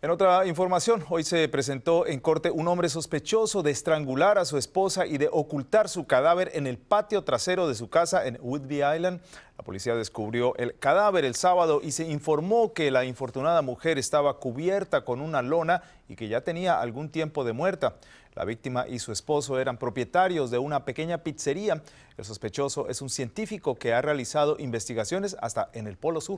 En otra información, hoy se presentó en corte un hombre sospechoso de estrangular a su esposa y de ocultar su cadáver en el patio trasero de su casa en Woodby Island. La policía descubrió el cadáver el sábado y se informó que la infortunada mujer estaba cubierta con una lona y que ya tenía algún tiempo de muerta. La víctima y su esposo eran propietarios de una pequeña pizzería. El sospechoso es un científico que ha realizado investigaciones hasta en el Polo Sur.